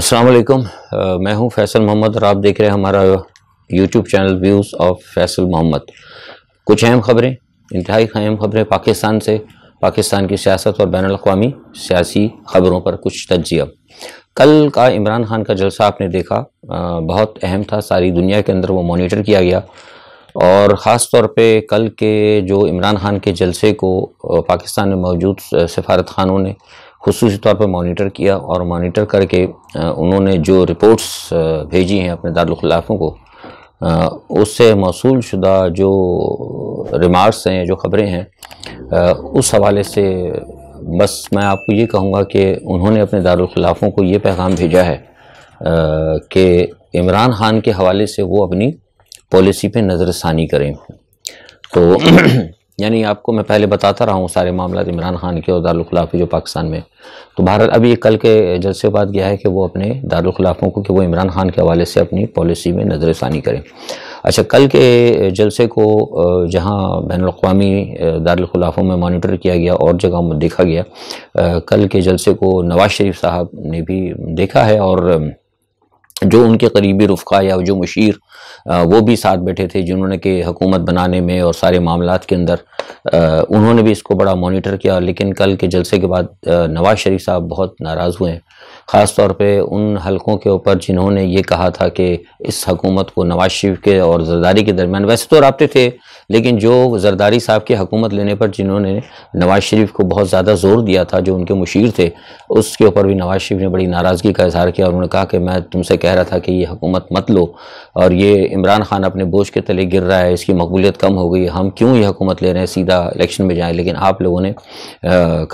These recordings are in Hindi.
अस्सलाम वालेकुम मैं हूं फैसल मोहम्मद और आप देख रहे हैं हमारा YouTube channel views of Faisal Mohammad कुछ अहम ख़बरें इंतहाई अहम ख़बरें पाकिस्तान से पाकिस्तान की सियासत और बैन अवी सियासी ख़बरों पर कुछ तजिया कल का इमरान खान का जलसा आपने देखा आ, बहुत अहम था सारी दुनिया के अंदर वो मोनीटर किया गया और ख़ास तौर पर कल के जो इमरान खान के जलसे को पाकिस्तान में मौजूद सफारत खानों ने खसूस तौर पर मोनीटर किया और मोनीटर करके उन्होंने जो रिपोर्ट्स भेजी हैं अपने दारखिलाफ़ों को उससे मौसू शुदा जो रिमार्क्स हैं जो ख़बरें हैं उस हवाले से बस मैं आपको ये कहूँगा कि उन्होंने अपने दारखिलाफ़ों को ये पैगाम भेजा है कि इमरान ख़ान के हवाले से वो अपनी पॉलिसी पे नज़रसानी करें तो यानी आपको मैं पहले बताता रहा हूँ सारे मामला इमरान खान के और दारखिलाफ़ी जो पाकिस्तान में तो भारत अभी कल के जलसे बाद गया है कि वो अपने दारखिलाफ़ों को कि वो इमरान खान के हवाले से अपनी पॉलिसी में नज़रसानी करें अच्छा कल के जलसे को जहाँ बैन अवी दारखिलाफ़ों में मॉनिटर किया गया और जगह देखा गया कल के जलसे को नवाज़ शरीफ साहब ने भी देखा है और जो उनके करीबी रफ़ा या जो मुशीर वो भी साथ बैठे थे जिन्होंने कि हुकूमत बनाने में और सारे मामला के अंदर उन्होंने भी इसको बड़ा मोनीटर किया लेकिन कल के जलसे के बाद नवाज़ शरीफ साहब बहुत नाराज़ हुए हैं ख़ास तौर पे उन हलकों के ऊपर जिन्होंने ये कहा था कि इस हकूमत को नवाज शरीफ के और जरदारी के दरमियान वैसे तो रबते थे लेकिन जो जरदारी साहब की हकूमत लेने पर जिन्होंने नवाज शरीफ को बहुत ज़्यादा ज़ोर दिया था जो उनके मुशीर थे उसके ऊपर भी नवाज शरीफ ने बड़ी नाराज़गी का इजहार किया और उन्होंने कहा कि मैं तुमसे कह रहा था कि ये हकूमत मत लो और ये इमरान खान अपने बोझ के तले गिर रहा है इसकी मकबूलियत कम हो गई हम क्यों ये हकूमत ले रहे हैं सीधा इलेक्शन में जाएँ लेकिन आप लोगों ने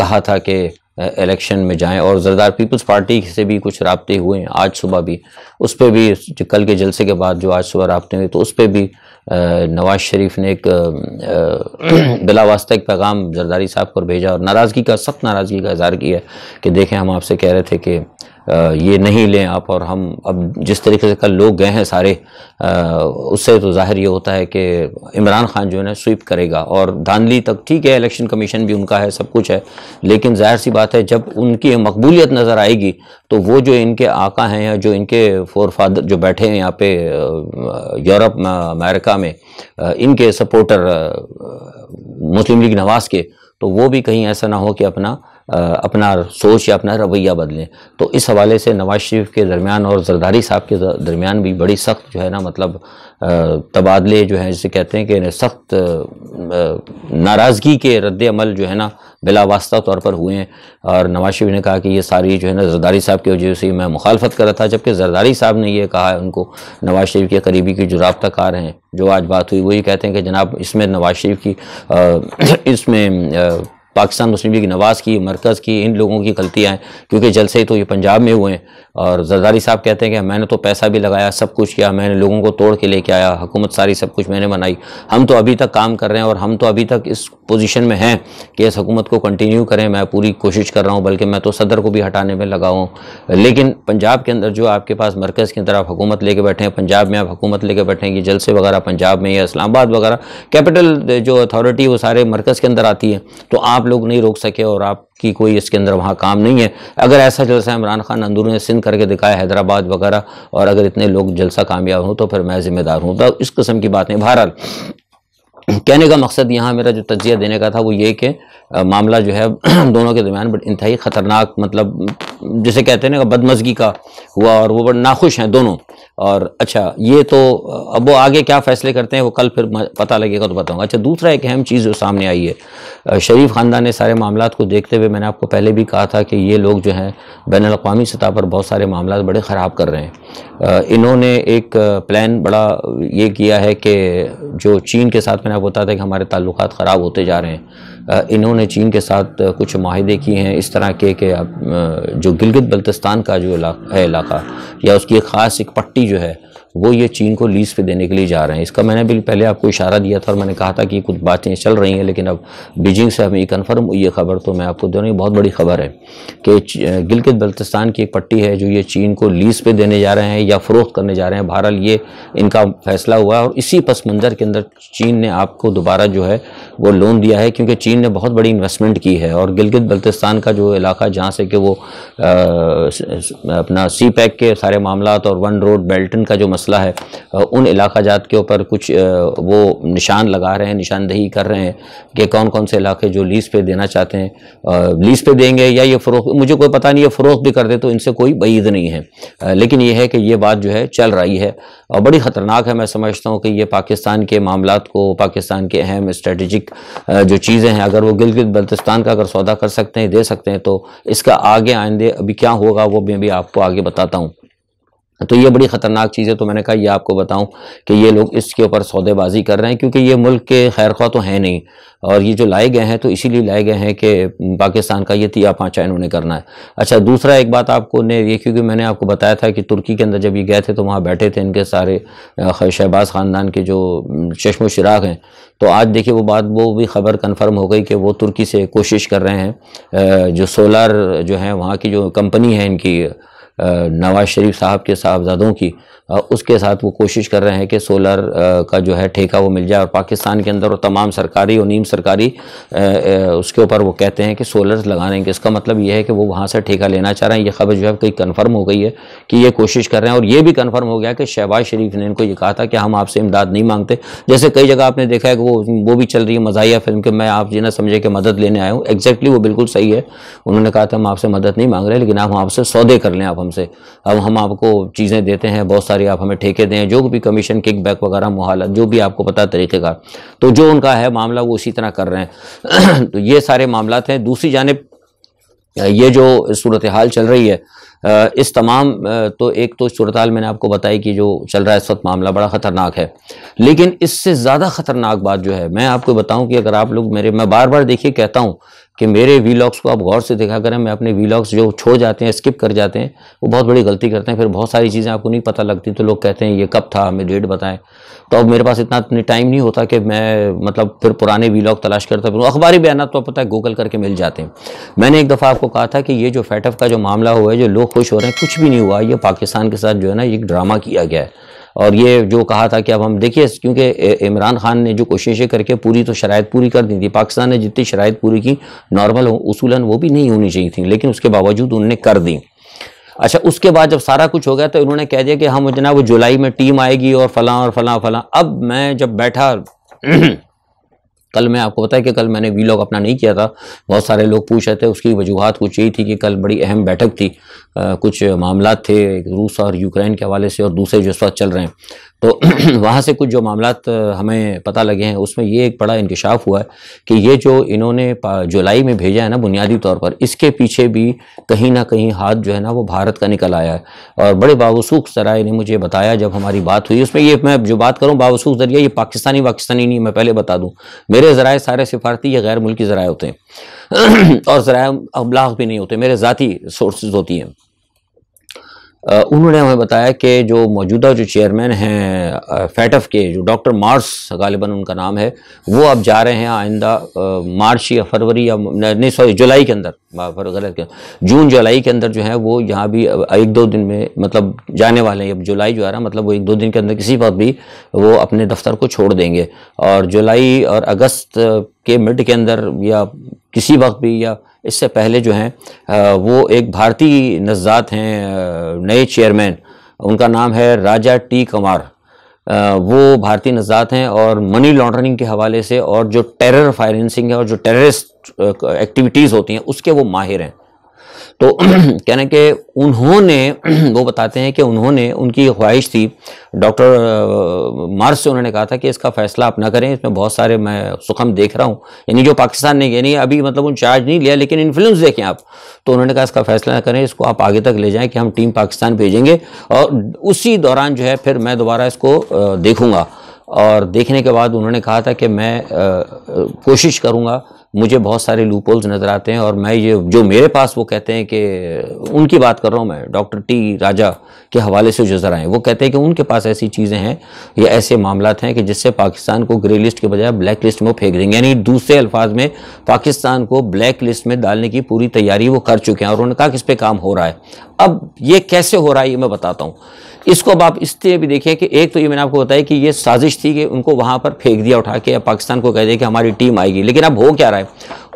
कहा था कि इलेक्शन में जाएं और जरदार पीपल्स पार्टी से भी कुछ रबते हुए हैं आज सुबह भी उस पर भी कल के जलसे के बाद जो आज सुबह रबते हुए तो उस पर भी नवाज शरीफ ने एक बिला वास्ता एक पैगाम जरदारी साहब को भेजा और नाराज़गी का सख्त नाराज़गी का इजहार किया कि देखें हम आपसे कह रहे थे कि ये नहीं लें आप और हम अब जिस तरीके से कल लोग गए हैं सारे उससे तो जाहिर ये होता है कि इमरान खान जो है ना स्वीप करेगा और धानली तक ठीक है इलेक्शन कमीशन भी उनका है सब कुछ है लेकिन जाहिर सी बात है जब उनकी मकबूलियत नज़र आएगी तो वो जो इनके आका हैं या जो इनके फोर फादर जो बैठे हैं यहाँ पे यूरोप अमेरिका में इनके सपोर्टर मुस्लिम लीग नवाज के तो वो भी कहीं ऐसा ना हो कि अपना अपना सोच या अपना रवैया बदलें तो इस हवाले से नवाज शरीफ के दरमियान और जरदारी साहब के दरमियान भी बड़ी सख्त जो है ना मतलब तबादले जो हैं जिसे कहते हैं कि सख्त नाराज़गी के रद्द अमल जो है ना बिला वास्ता तौर पर हुए हैं और नवाज शरीफ ने कहा कि ये सारी जो है ना जरदारी साहब की वजह से मैं मुखालफत कर रहा था जबकि जरदारी साहब ने यह कहा है उनको नवाज शरीफ के करीबी की जो रबताकार हैं जो आज बात हुई वही कहते हैं कि जनाब इसमें नवाज शरीफ की इसमें पाकिस्तान मुस्लिम लीग नवाज़ की मरकज़ की इन लोगों की गलतियाँ हैं क्योंकि जलसे तो ये पंजाब में हुए हैं और जरदारी साहब कहते हैं कि मैंने तो पैसा भी लगाया सब कुछ किया मैंने लोगों को तोड़ के लेके आया हुकूमत सारी सब कुछ मैंने बनाई हम तो अभी तक काम कर रहे हैं और हम तो अभी तक इस पोजीशन में हैं कि इस हुकूमत को कंटिन्यू करें मैं पूरी कोशिश कर रहा हूँ बल्कि मैं तो सदर को भी हटाने में लगा हूँ लेकिन पंजाब के अंदर जो आपके पास मरकज़ के अंदर आप हुकूमत लेके बैठे हैं पंजाब में आप हुकूमत लेके बैठे हैं कि जलसे वगैरह पंजाब में या इस्लामाबाद वगैरह कैपिटल जो अथॉरिटी वो सारे मरकज़ के अंदर आती है तो आप लोग नहीं रोक सके और आपकी कोई इसके अंदर वहाँ काम नहीं है अगर ऐसा जलसा इमरान खान ने सिंध करके दिखाया हैदराबाद वगैरह और अगर इतने लोग जलसा कामयाब हों तो फिर मैं ज़िम्मेदार हूँ तो इस किस्म की बात नहीं बहरहाल कहने का मकसद यहाँ मेरा जो तजिया देने का था वो ये कि मामला जो है दोनों के दरमियान बट इंतहाई ख़तरनाक मतलब जिसे कहते हैं ना बदमजगी का हुआ और वो बड़े नाखुश हैं दोनों और अच्छा ये तो अब वो आगे क्या फ़ैसले करते हैं वो कल फिर पता लगेगा तो बताऊँगा अच्छा दूसरा एक अहम चीज़ जो सामने आई है शरीफ ख़ानदान ने सारे मामला को देखते हुए मैंने आपको पहले भी कहा था कि ये लोग जो हैं बैन अवी सतह पर बहुत सारे मामला बड़े ख़राब कर रहे हैं इन्होंने एक प्लान बड़ा ये किया है कि जो चीन के साथ मैंने आपको बताया था कि हमारे ताल्लुक ख़राब होते जा रहे हैं इन्होंने चीन के साथ कुछ माहदे किए हैं इस तरह के कि आप जो गिलगित बल्तिस्तान का जो इलाका है इलाका या उसकी एक ख़ास एक पट्टी जो है वो ये चीन को लीज पे देने के लिए जा रहे हैं इसका मैंने भी पहले आपको इशारा दिया था और मैंने कहा था कि कुछ बातें चल रही हैं लेकिन अब बीजिंग से हमें कन्फर्म हुई है खबर तो मैं आपको दे रहा हूँ बहुत बड़ी खबर है कि गिलगित बल्तिस्तान की एक पट्टी है जो ये चीन को लीज पे देने जा रहे हैं या फ़रोख्त करने जा रहे हैं बहरहाल ये इनका फैसला हुआ और इसी पस मंज़र के अंदर चीन ने आपको दोबारा जो है वो लोन दिया है क्योंकि चीन ने बहुत बड़ी इन्वेस्टमेंट की है और गिलगित बल्तिस्तान का जो इलाका जहाँ से कि वो अपना सी पैक के सारे मामला और वन रोड बेल्टन का जो मसला है उन इलाका जात के ऊपर कुछ वो निशान लगा रहे हैं निशानदही कर रहे हैं कि कौन कौन से इलाके जो लीज़ पे देना चाहते हैं लीज़ पे देंगे या ये फ़रोख मुझे कोई पता नहीं ये फ़रोख भी कर दे तो इनसे कोई बईद नहीं है लेकिन ये है कि ये बात जो है चल रही है और बड़ी ख़तरनाक है मैं समझता हूँ कि ये पाकिस्तान के मामला को पाकिस्तान के अहम स्ट्रेटिक जो चीज़ें हैं अगर वो गिलगित बल्तिस्तान का अगर सौदा कर सकते हैं दे सकते हैं तो इसका आगे आइंदे अभी क्या होगा वो मैं भी आपको आगे बताता हूँ तो ये बड़ी ख़तरनाक चीज़ है तो मैंने कहा ये आपको बताऊं कि ये लोग इसके ऊपर सौदेबाजी कर रहे हैं क्योंकि ये मुल्क के खैर खा तो हैं नहीं और ये जो लाए गए हैं तो इसीलिए लाए गए हैं कि पाकिस्तान का ये तिया पाँचा इन्होंने करना है अच्छा दूसरा एक बात आपको ने ये क्योंकि मैंने आपको बताया था कि तुर्की के अंदर जब ये गए थे तो वहाँ बैठे थे इनके सारे शहबाज ख़ानदान के जो चश्म शराग हैं तो आज देखिए वो बात वो भी खबर कन्फर्म हो गई कि वो तुर्की से कोशिश कर रहे हैं जो सोलर जो है वहाँ की जो कंपनी है इनकी नवाज शरीफ साहब के साहबजादों की उसके साथ वो कोशिश कर रहे हैं कि सोलर का जो है ठेका वो मिल जाए और पाकिस्तान के अंदर वो तमाम सरकारी और नीम सरकारी उसके ऊपर वो कहते हैं कि सोलर लगा देंगे इसका मतलब ये है कि वो वहाँ से ठेका लेना चाह रहे हैं ये खबर जो है कहीं कन्फर्म हो गई है कि ये कोशिश कर रहे हैं और ये भी कन्फर्म हो गया कि शहबाज शरीफ ने इनको ये कहा था कि हम आपसे इमदाद नहीं मांगते जैसे कई जगह आपने देखा है कि वो वो भी चल रही है मजाया फिल्म कि मैं आप जी समझे कि मदद लेने आया हूँ एग्जैक्टली वो बिल्कुल सही है उन्होंने कहा था हम आपसे मदद नहीं मांग रहे लेकिन आप आपसे सौदे कर लें आप हमसे अब हम आपको चीज़ें देते हैं बहुत सारी आप हमें ठेके दें जो भी कमीशन किक बैक वगैरह मुहालत जो भी आपको पता तरीके का तो जो उनका है मामला वो इसी तरह कर रहे हैं तो ये सारे मामला हैं दूसरी जानब ये जो सूरत हाल चल रही है इस तमाम तो एक तो सूरत हाल मैंने आपको बताई कि जो चल रहा है इस वक्त मामला बड़ा ख़तरनाक है लेकिन इससे ज़्यादा ख़तरनाक बात जो है मैं आपको बताऊं कि अगर आप लोग मेरे मैं बार बार देखिए कहता हूं कि मेरे वीलॉग्स को आप गौर से देखा करें मैं अपने वीलॉग्स जो छोड़ जाते हैं स्किप कर जाते हैं वो बहुत बड़ी गलती करते हैं फिर बहुत सारी चीज़ें आपको नहीं पता लगती तो लोग कहते हैं ये कब था हमें डेट बताएं तो अब मेरे पास इतना टाइम नहीं होता कि मैं मतलब फिर पुराने वीलॉग तलाश करता फिर अखबारी बयान तो पता है गूगल करके मिल जाते हैं मैंने एक दफ़ा आपको कहा था कि ये जो फैटअप का जो मामला हुआ है जो लोग खुश हो रहे हैं कुछ भी नहीं हुआ ये पाकिस्तान के साथ जो है ना एक ड्रामा किया गया है और ये जो कहा था कि अब हम देखिए क्योंकि इमरान खान ने जो कोशिशें करके पूरी तो शराय पूरी कर दी थी पाकिस्तान ने जितनी शराय पूरी की नॉर्मल उसूलन वो भी नहीं होनी चाहिए थी लेकिन उसके बावजूद उनने कर दी अच्छा उसके बाद जब सारा कुछ हो गया तो उन्होंने कह दिया कि हम जना वो जुलाई में टीम आएगी और फलां और फलां फलां अब मैं जब बैठा कल मैं आपको बताया कि कल मैंने वीलॉग अपना नहीं किया था बहुत सारे लोग पूछ रहे थे उसकी वजूहत कुछ यही थी कि कल बड़ी अहम बैठक थी आ, कुछ मामला थे रूस और यूक्रेन के हवाले से और दूसरे जो चल रहे हैं तो वहाँ से कुछ जो मामला हमें पता लगे हैं उसमें ये एक बड़ा इंकशाफ हुआ है कि ये जो इन्होंने जुलाई में भेजा है ना बुनियादी तौर पर इसके पीछे भी कहीं ना कहीं हाथ जो है ना वो भारत का निकल आया है और बड़े बावसूख जराए ने मुझे बताया जब हमारी बात हुई उसमें ये मैं जो बात करूँ बावसूख जरिया ये पाकिस्तानी पाकिस्तानी नहीं मैं पहले बता दूँ मेरे ज़राए सारे सिफारती या गैर मुल्की ज़राए होते हैं और ज़रा अबलाग भी नहीं होते मेरे ज़ाती सोर्सेज होती हैं उन्होंने हमें बताया कि जो मौजूदा जो चेयरमैन हैं फैटफ के जो डॉक्टर मार्स गालिबा उनका नाम है वो अब जा रहे हैं आइंदा मार्च या फरवरी या नहीं सॉरी जुलाई के अंदर गलत के जून जुलाई के अंदर जो है वो यहाँ भी एक दो दिन में मतलब जाने वाले हैं अब जुलाई जो आ रहा है मतलब वो एक दो दिन के अंदर किसी वक्त भी वो अपने दफ्तर को छोड़ देंगे और जुलाई और अगस्त के मिड के अंदर या किसी वक्त भी या इससे पहले जो हैं वो एक भारतीय नज़ात हैं नए चेयरमैन उनका नाम है राजा टी कुमार वो भारतीय नज़ात हैं और मनी लॉन्ड्रिंग के हवाले से और जो टेरर फाइनेंसिंग है और जो टेररिस्ट एक्टिविटीज़ होती हैं उसके वो माहिर हैं तो कहने के उन्होंने वो बताते हैं कि उन्होंने उनकी ख्वाहिश थी डॉक्टर मार्स से उन्होंने कहा था कि इसका फैसला आप ना करें इसमें बहुत सारे मैं सुखम देख रहा हूँ यानी जो पाकिस्तान ने यानी अभी मतलब उन चार्ज नहीं लिया लेकिन इन्फ्लुएंस देखें आप तो उन्होंने कहा इसका फैसला ना करें इसको आप आगे तक ले जाएं कि हम टीम पाकिस्तान भेजेंगे और उसी दौरान जो है फिर मैं दोबारा इसको देखूँगा और देखने के बाद उन्होंने कहा था कि मैं कोशिश करूँगा मुझे बहुत सारे लूपोल्स नज़र आते हैं और मैं ये जो मेरे पास वो कहते हैं कि उनकी बात कर रहा हूँ मैं डॉक्टर टी राजा के हवाले से जो ज़रा हैं वो कहते हैं कि उनके पास ऐसी चीज़ें हैं या ऐसे मामला हैं कि जिससे पाकिस्तान को ग्रे लिस्ट के बजाय ब्लैक लिस्ट में फेंक देंगे यानी दूसरे अल्फाज में पाकिस्तान को ब्लैक लिस्ट में डालने की पूरी तैयारी वो कर चुके हैं और उन्होंने कहा कि इस पर काम हो रहा है अब ये कैसे हो रहा है ये मैं बताता हूँ इसको अब आप इसलिए भी देखिए कि एक तो ये मैंने आपको बताया कि ये साजिश थी कि उनको वहाँ पर फेंक दिया उठा के पाकिस्तान को कह दिया कि हमारी टीम आएगी लेकिन अब हो क्या रहा है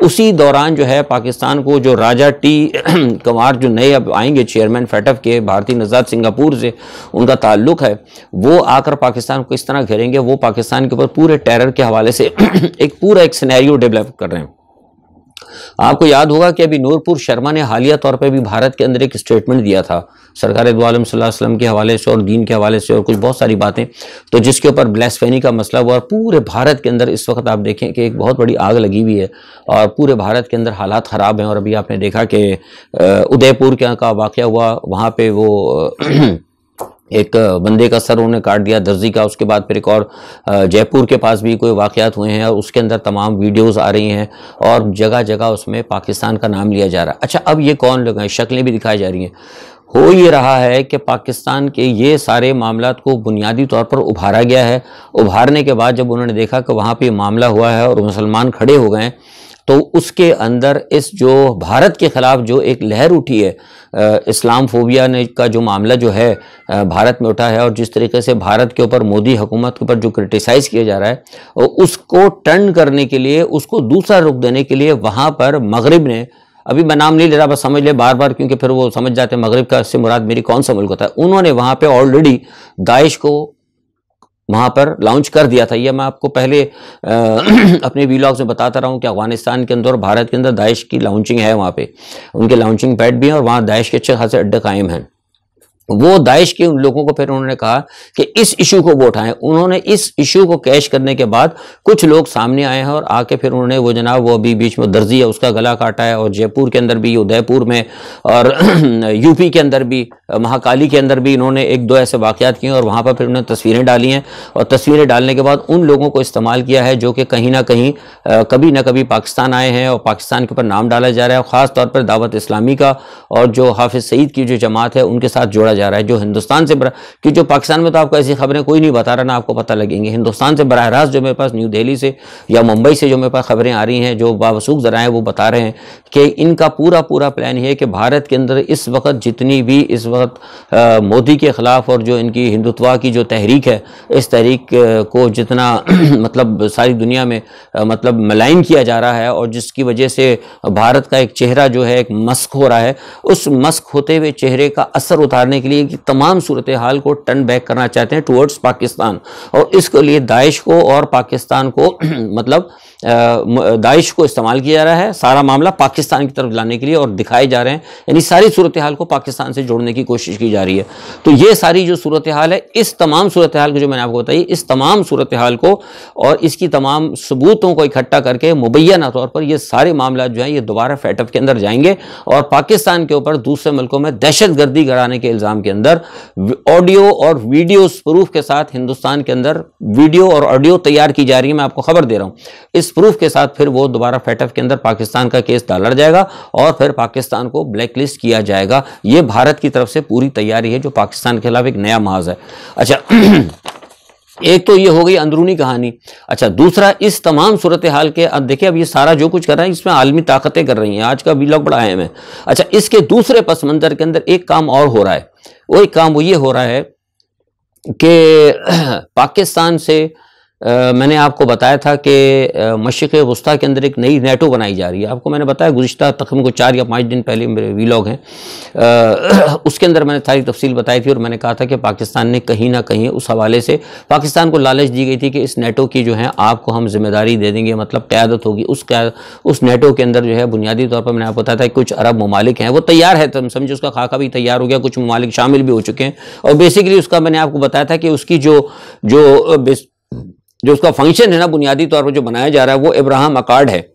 उसी दौरान जो है पाकिस्तान को जो राजा टी कुमार जो नए अब आएंगे चेयरमैन फैटफ के भारतीय नजाद सिंगापुर से उनका ताल्लुक है वो आकर पाकिस्तान को इस तरह घेरेंगे वो पाकिस्तान के ऊपर पूरे टेरर के हवाले से एक पूरा एक सीनैरियो डेवलप कर रहे हैं आपको याद होगा कि अभी नूरपुर शर्मा ने हालिया तौर पर भी भारत के अंदर एक स्टेटमेंट दिया था सरकार वसलम के हवाले से और दीन के हवाले से और कुछ बहुत सारी बातें तो जिसके ऊपर ब्लैसफेनी का मसला हुआ और पूरे भारत के अंदर इस वक्त आप देखें कि एक बहुत बड़ी आग लगी हुई है और पूरे भारत के अंदर हालात ख़राब हैं और अभी आपने देखा कि उदयपुर का वाक़ हुआ वहाँ पर वो एक बंदे का सर उन्होंने काट दिया दर्जी का उसके बाद फिर एक और जयपुर के पास भी कोई वाक़ात हुए हैं और उसके अंदर तमाम वीडियोस आ रही हैं और जगह जगह उसमें पाकिस्तान का नाम लिया जा रहा है अच्छा अब ये कौन लोग हैं शक्लें भी दिखाई जा रही हैं हो ये रहा है कि पाकिस्तान के ये सारे मामला को बुनियादी तौर पर उभारा गया है उभारने के बाद जब उन्होंने देखा कि वहाँ पर मामला हुआ है और मुसलमान खड़े हो गए तो उसके अंदर इस जो भारत के ख़िलाफ़ जो एक लहर उठी है इस्लाम फोबिया ने का जो मामला जो है भारत में उठा है और जिस तरीके से भारत के ऊपर मोदी हुकूमत के ऊपर जो क्रिटिसाइज़ किया जा रहा है उसको टर्न करने के लिए उसको दूसरा रुख देने के लिए वहाँ पर मगरब ने अभी मैं नाम नहीं ले रहा बस समझ ले बार बार क्योंकि फिर वो समझ जाते हैं मगरब का से मुराद मेरी कौन सा मुल्क होता है उन्होंने वहाँ पे ऑलरेडी दाइश को वहाँ पर लॉन्च कर दिया था यह मैं आपको पहले आ, अपने वीलॉग्स में बताता रहा हूँ कि अफगानिस्तान के अंदर और भारत के अंदर दाइश की लॉन्चिंग है वहाँ पे उनके लॉन्चिंग पैड भी हैं और वहाँ दाइश के अच्छे खासे अड्डे कायम हैं वो दाइश के उन लोगों को फिर उन्होंने कहा कि इस इशू को वो उठाएं उन्होंने इस इशू को कैश करने के बाद कुछ लोग सामने आए हैं और आके फिर उन्होंने वो जनाब वो अभी बीच में दर्जी है उसका गला काटा है और जयपुर के अंदर भी उदयपुर में और यूपी के अंदर भी महाकाली के अंदर भी इन्होंने एक दो ऐसे वाक़ात किए और वहाँ पर फिर उन्होंने तस्वीरें डाली हैं और तस्वीरें डालने के बाद उन लोगों को इस्तेमाल किया है जो कि कहीं ना कहीं कभी ना कभी पाकिस्तान आए हैं और पाकिस्तान के ऊपर नाम डाला जा रहा है ख़ास तौर पर दावत इस्लामी का और जो हाफिज़ सईद की जो जमात है उनके साथ जोड़ा जा रहा है जो हिंदुस्तान से कि जो पाकिस्तान में तो आपको ऐसी खबरें कोई नहीं बता रहा ना आपको पता लगेंगे हिंदुस्तान से बरह रास्त जो मेरे पास न्यू दिल्ली से या मुंबई से जो मेरे पास खबरें आ रही हैं जो बावसूक ज़रा हैं वो बता रहे हैं कि इनका पूरा पूरा प्लान ये है कि भारत के अंदर इस वक्त जितनी भी इस वक्त मोदी के ख़िलाफ़ और जो इनकी हिंदुत्व की जो तहरीक है इस तहरीक को जितना मतलब सारी दुनिया में मतलब मलाइन किया जा रहा है और जिसकी वजह से भारत का एक चेहरा जो है एक मस्क हो रहा है उस मस्क होते हुए चेहरे का असर उतारने के लिए कि तमाम सूरत हाल को टर्न बैक करना चाहते हैं टुवर्ड्स पाकिस्तान और इसके लिए दाइश को और पाकिस्तान को मतलब दाइश को इस्तेमाल किया जा रहा है सारा मामला पाकिस्तान की तरफ लाने के लिए और दिखाए जा रहे हैं यानी सारी सूरत हाल को पाकिस्तान से जोड़ने की कोशिश की जा रही है तो ये सारी जो सूरत हाल है इस तमाम सूरत हाल को जो मैंने आपको बताई इस तमाम सूरत हाल को और इसकी तमाम सबूतों को इकट्ठा करके मुबैना तौर पर यह सारे मामला जो है ये दोबारा फैटअप के अंदर जाएंगे और पाकिस्तान के ऊपर दूसरे मुल्कों में दहशत गर्दी कराने के इल्ज़ाम के अंदर ऑडियो और वीडियो प्रूफ के साथ हिंदुस्तान के अंदर वीडियो और ऑडियो तैयार की जा रही है मैं आपको खबर दे रहा हूँ इस प्रूफ के साथ फिर वो दोबारा फैटअप के अंदर पाकिस्तान का केस डाला जाएगा और फिर पाकिस्तान को ब्लैकलिस्ट किया जाएगा ये भारत की तरफ से पूरी तैयारी है जो पाकिस्तान के खिलाफ एक नया महाज है अच्छा एक तो ये हो गई अंदरूनी कहानी अच्छा दूसरा इस तमाम सूरत हाल के अब देखिए अब ये सारा जो कुछ कर रहा है इसमें आलमी ताकतें कर रही हैं आज का वीलॉग बड़ा अहम है अच्छा इसके दूसरे पस मंजर के अंदर एक काम और हो रहा है वो एक काम वो ये हो रहा है कि पाकिस्तान से आ, मैंने आपको बताया था कि मशक़ वस्ती के अंदर एक नई नेटो बनाई जा रही है आपको मैंने बताया गुज्त तकरीबन को चार या पाँच दिन पहले मेरे वीलॉग हैं उसके अंदर मैंने सारी तफसील बताई थी और मैंने कहा था कि पाकिस्तान ने कहीं ना कहीं उस हवाले से पाकिस्तान को लालच दी गई थी कि इस नेटो की जो है आपको हम जिम्मेदारी दे देंगे मतलब क़्यादत होगी उस क्या उस नेटो के अंदर जो है बुनियादी तौर पर मैंने आपको बताया था कुछ अरब ममालिक हैं वो तैयार है तुम समझे उसका खाका भी तैयार हो गया कुछ ममालिक शामिल भी हो चुके हैं और बेसिकली उसका मैंने आपको बताया था कि उसकी जो जो जो उसका फंक्शन है ना बुनियादी तौर पर जो बनाया जा रहा है वो इब्राहम अकार्ड है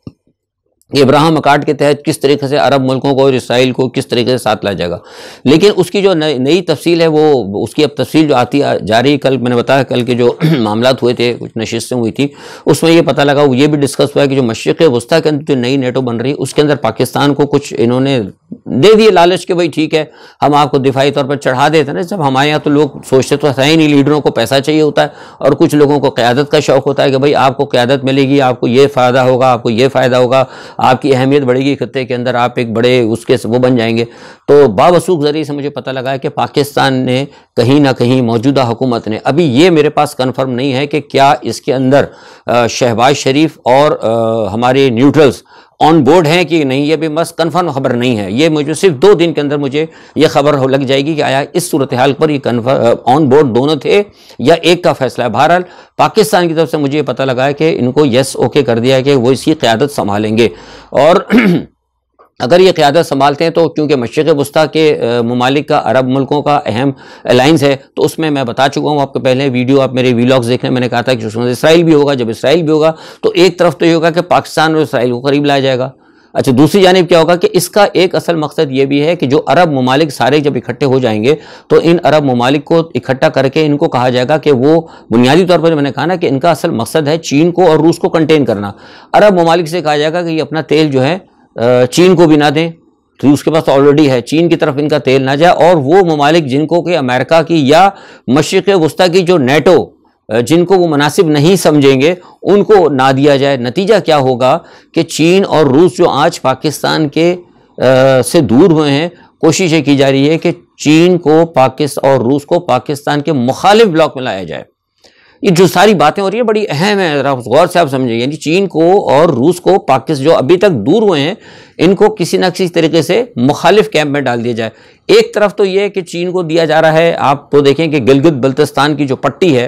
इब्राहम अकार्ड के तहत किस तरीके से अरब मुल्कों को और इसराइल को किस तरीके से साथ लाया जाएगा लेकिन उसकी जो नई तफसील है वो उसकी अब तफसील जो आती जा रही कल मैंने बताया कल के जो मामला हुए थे कुछ नशस्तें हुई थी उसमें ये पता लगा ये भी डिस्कस हुआ है कि जो मशरक़ वस्ती के अंदर जो नई नेटो बन रही है उसके अंदर पाकिस्तान को कुछ इन्होंने दे दिए लालच के भाई ठीक है हम आपको दिफाई तौर पर चढ़ा देते ना जब हमारे यहाँ तो लोग सोचते तो है ही नहीं लीडरों को पैसा चाहिए होता है और कुछ लोगों को क्यादत का शौक होता है कि भाई आपको क्यादत मिलेगी आपको ये फ़ायदा होगा आपको ये फ़ायदा होगा आपकी अहमियत बढ़ेगी खत्े के अंदर आप एक बड़े उसके वो बन जाएंगे तो बावसूख ज़रिए से मुझे पता लगा है कि पाकिस्तान ने कहीं ना कहीं मौजूदा हुकूमत ने अभी ये मेरे पास कन्फर्म नहीं है कि क्या इसके अंदर शहबाज शरीफ और हमारे न्यूट्रल्स ऑन बोर्ड है कि नहीं ये भी बस कन्फर्म खबर नहीं है ये मुझे सिर्फ दो दिन के अंदर मुझे ये खबर लग जाएगी कि आया इस सूरत हाल पर ये ऑन बोर्ड uh, दोनों थे या एक का फैसला है बहरहाल पाकिस्तान की तरफ से मुझे पता लगा है कि इनको यस ओके कर दिया है कि वो इसकी क्यादत संभालेंगे और अगर ये क़्यादत संभालते हैं तो क्योंकि मशरक़ वस्ती के ममालिक का अरब मुल्कों का अहम अलाइंस है तो उसमें मैं बता चुका हूँ आपको पहले वीडियो आप मेरे वीलॉग्स देख रहे मैंने कहा था कि उसमें इसराइल भी होगा जब इसराइल भी होगा तो एक तरफ तो ये होगा कि पाकिस्तान और इसराइल को करीब लाया जाएगा अच्छा दूसरी जानब क्या होगा कि इसका एक असल मकसद ये भी है कि जो अरब ममालिक सारे जब इकट्ठे हो जाएंगे तो इन अरब ममालिक को इकट्ठा करके इनको कहा जाएगा कि वो बुनियादी तौर पर मैंने कहा ना कि इनका असल मकसद है चीन को और रूस को कंटेन करना अरब ममालिक से कहा जाएगा कि ये अपना तेल जो है चीन को भी ना दें तो उसके पास ऑलरेडी है चीन की तरफ इनका तेल ना जाए और वो ममालिक जिनको कि अमेरिका की या मशरक़ वस्ती की जो नेटो जिनको वो मुनासिब नहीं समझेंगे उनको ना दिया जाए नतीजा क्या होगा कि चीन और रूस जो आज पाकिस्तान के आ, से दूर हुए हैं कोशिशें की जा रही है कि चीन को पाकिस्तान और रूस को पाकिस्तान के मुखालिफ ब्लॉक में लाया जाए ये जो सारी बातें हो रही है बड़ी अहम है गौर से आप समझिए यानी चीन को और रूस को पाकिस्तान जो अभी तक दूर हुए हैं इनको किसी ना किसी तरीके से मुखालिफ कैंप में डाल दिया जाए एक तरफ तो ये है कि चीन को दिया जा रहा है आप तो देखें कि गिलगित बल्तिस्तान की जो पट्टी है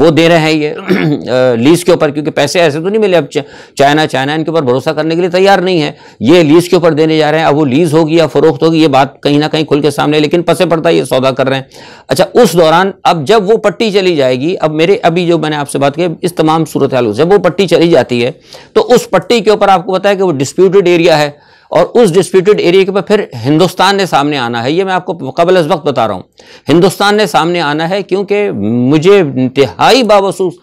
वो दे रहे हैं ये लीज के ऊपर क्योंकि पैसे ऐसे तो नहीं मिले अब चाइना चाइना इनके ऊपर भरोसा करने के लिए तैयार नहीं है ये लीज के ऊपर देने जा रहे हैं अब वो लीज होगी या फरोख्त होगी ये बात कहीं ना कहीं खुल के सामने लेकिन पसे पड़ता है ये सौदा कर रहे हैं अच्छा उस दौरान अब जब वो पट्टी चली जाएगी अब मेरे अभी जो मैंने आपसे बात की इस तमाम सूरत हाल जब वो पट्टी चली जाती है तो उस पट्टी के ऊपर आपको पता है कि वो डिस्प्यूटेड एरिया है और उस डिस्प्यूटेड एरिया के ऊपर फिर हिंदुस्तान ने सामने आना है ये मैं आपको कबल इस वक्त बता रहा हूँ हिंदुस्तान ने सामने आना है क्योंकि मुझे इंतहाई बावसूस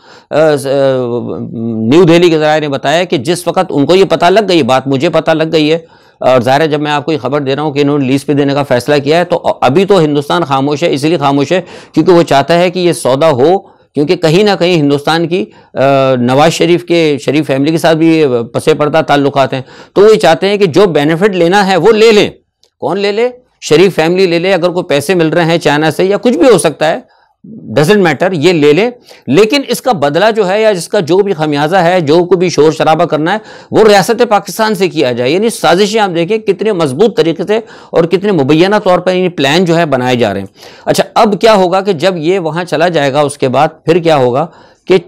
न्यू दिल्ली के जराए ने बताया कि जिस वक्त उनको ये पता लग गई बात मुझे पता लग गई है और ज़ाहिर है जब मैं आपको ये खबर दे रहा हूँ कि इन्होंने लीज पे देने का फैसला किया है तो अभी तो हिंदुस्तान खामोश है इसलिए खामोश है क्योंकि वो चाहता है कि ये सौदा हो क्योंकि कहीं ना कहीं हिंदुस्तान की नवाज शरीफ के शरीफ फैमिली के साथ भी पसे पड़ता ताल्लुकात हैं तो वो ये चाहते हैं कि जो बेनिफिट लेना है वो ले लें कौन ले ले शरीफ फैमिली ले ले अगर कोई पैसे मिल रहे हैं चाइना से या कुछ भी हो सकता है डजेंट मैटर ये ले लें लेकिन इसका बदला जो है या इसका जो भी खमियाजा है जो को भी शोर शराबा करना है वो रियासत पाकिस्तान से किया जाए यानी साजिशें आप देखें कितने मजबूत तरीके से और कितने मुबैना तौर पर प्लान जो है बनाए जा रहे हैं अच्छा अब क्या होगा कि जब ये वहाँ चला जाएगा उसके बाद फिर क्या होगा कि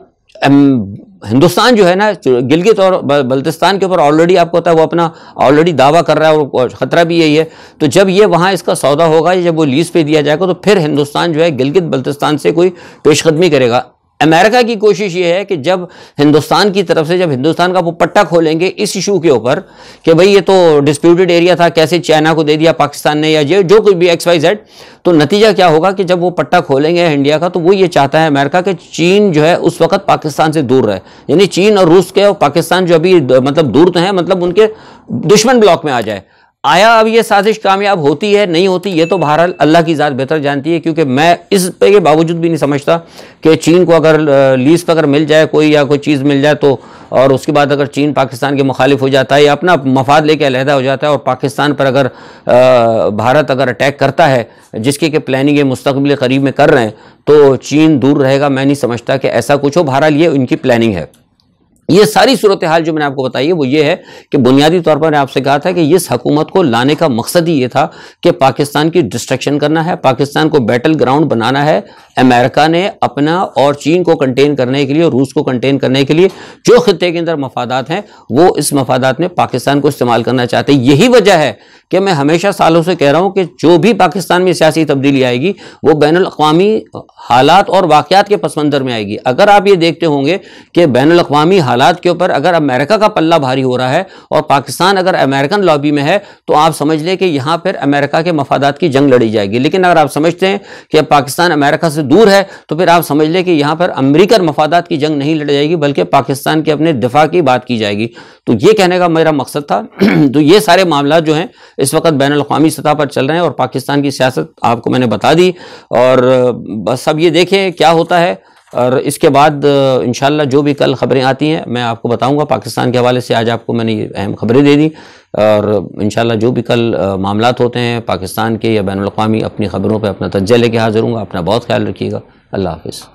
हिंदुस्तान जो है ना गिलगित और बल्तिस्तान के ऊपर ऑलरेडी आपको पता है वो अपना ऑलरेडी दावा कर रहा है और ख़तरा भी यही है तो जब ये वहाँ इसका सौदा होगा जब वो लीज़ पे दिया जाएगा तो फिर हिंदुस्तान जो है गिलगित बल्तिस्तान से कोई पेशकदमी करेगा अमेरिका की कोशिश ये है कि जब हिंदुस्तान की तरफ से जब हिंदुस्तान का वो पट्टा खोलेंगे इस इशू के ऊपर कि भाई ये तो डिस्प्यूटेड एरिया था कैसे चाइना को दे दिया पाकिस्तान ने या जो जो कुछ भी एक्स वाई जेड तो नतीजा क्या होगा कि जब वो पट्टा खोलेंगे इंडिया का तो वो ये चाहता है अमेरिका कि चीन जो है उस वक्त पाकिस्तान से दूर रहे यानी चीन और रूस के और पाकिस्तान जो अभी मतलब दूर तो है मतलब उनके दुश्मन ब्लॉक में आ जाए आया अब ये साजिश कामयाब होती है नहीं होती ये तो बहरहाल अल्लाह की ज़ात बेहतर जानती है क्योंकि मैं इस पे के बावजूद भी नहीं समझता कि चीन को अगर लीज पर अगर मिल जाए कोई या कोई चीज़ मिल जाए तो और उसके बाद अगर चीन पाकिस्तान के मुखालिफ हो जाता है या अपना मफाद लेके अलहदा हो जाता है और पाकिस्तान पर अगर भारत अगर अटैक करता है जिसके के प्लानिंग ये मुस्तबिल करीब में कर रहे हैं तो चीन दूर रहेगा मैं नहीं समझता कि ऐसा कुछ हो बहरहाल ये उनकी प्लानिंग है ये सारी सूरत हाल जो मैंने आपको बताई है वो ये है कि बुनियादी तौर पर आपसे कहा था कि इस हकूमत को लाने का मकसद ही ये था कि पाकिस्तान की डिस्ट्रक्शन करना है पाकिस्तान को बैटल ग्राउंड बनाना है अमेरिका ने अपना और चीन को कंटेन करने के लिए रूस को कंटेन करने के लिए जो खत्े के अंदर मफादात हैं वो इस मफादात में पाकिस्तान को इस्तेमाल करना चाहते यही वजह है कि मैं हमेशा सालों से कह रहा हूं कि जो भी पाकिस्तान में सियासी तब्दीली आएगी वो बैन अवी हालात और वाक़ात के पस मंज़र में आएगी अगर आप ये देखते होंगे कि बैन अवी हालात के ऊपर अगर अमेरिका का पल्ला भारी हो रहा है और पाकिस्तान अगर अमेरिकन लॉबी में है तो आप समझ लें कि यहाँ पर अमेरिका के मफादात की जंग लड़ी जाएगी लेकिन अगर आप समझते हैं कि पाकिस्तान अमेरिका से दूर है तो फिर आप समझ लें कि यहाँ पर अमरीकन मफादात की जंग नहीं लड़ी जाएगी बल्कि पाकिस्तान के अपने दिफा की बात की जाएगी तो ये कहने का मेरा मकसद था तो ये सारे मामला जो हैं इस वक्त बैन अवी सतह पर चल रहे हैं और पाकिस्तान की सियासत आपको मैंने बता दी और बस अब ये देखें क्या होता है और इसके बाद इन जो भी कल खबरें आती हैं मैं आपको बताऊंगा पाकिस्तान के हवाले से आज आपको मैंने ये अहम खबरें दे दी और इन जो भी कल मामला होते हैं पाकिस्तान के या बैन अवी अपनी खबरों पर अपना तजा लेके हाजिर हूँ अपना बहुत ख्याल रखिएगा अल्लाह हाफिज़